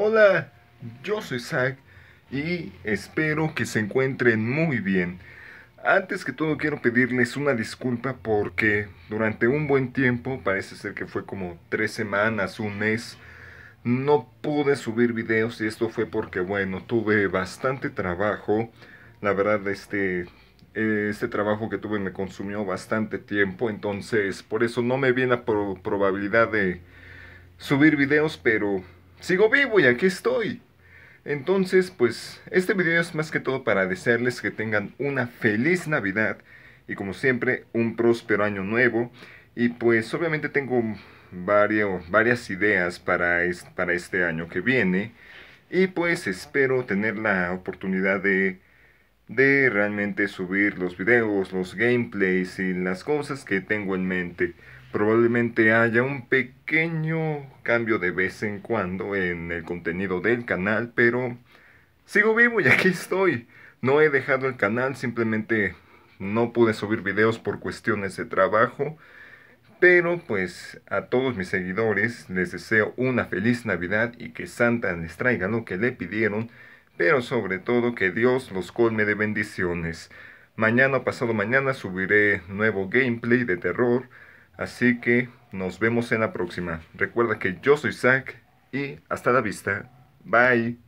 Hola, yo soy Zach y espero que se encuentren muy bien. Antes que todo quiero pedirles una disculpa porque durante un buen tiempo, parece ser que fue como tres semanas, un mes, no pude subir videos y esto fue porque bueno, tuve bastante trabajo. La verdad, este, eh, este trabajo que tuve me consumió bastante tiempo, entonces por eso no me viene la probabilidad de subir videos, pero sigo vivo y aquí estoy. Entonces, pues este video es más que todo para desearles que tengan una feliz Navidad y como siempre un próspero año nuevo. Y pues obviamente tengo varias ideas para, para este año que viene y pues espero tener la oportunidad de de realmente subir los videos, los gameplays y las cosas que tengo en mente. Probablemente haya un pequeño cambio de vez en cuando en el contenido del canal, pero sigo vivo y aquí estoy. No he dejado el canal, simplemente no pude subir videos por cuestiones de trabajo. Pero pues a todos mis seguidores les deseo una feliz Navidad y que Santa les traiga lo que le pidieron pero sobre todo que Dios los colme de bendiciones. Mañana o pasado mañana subiré nuevo gameplay de terror, así que nos vemos en la próxima. Recuerda que yo soy Zack y hasta la vista. Bye.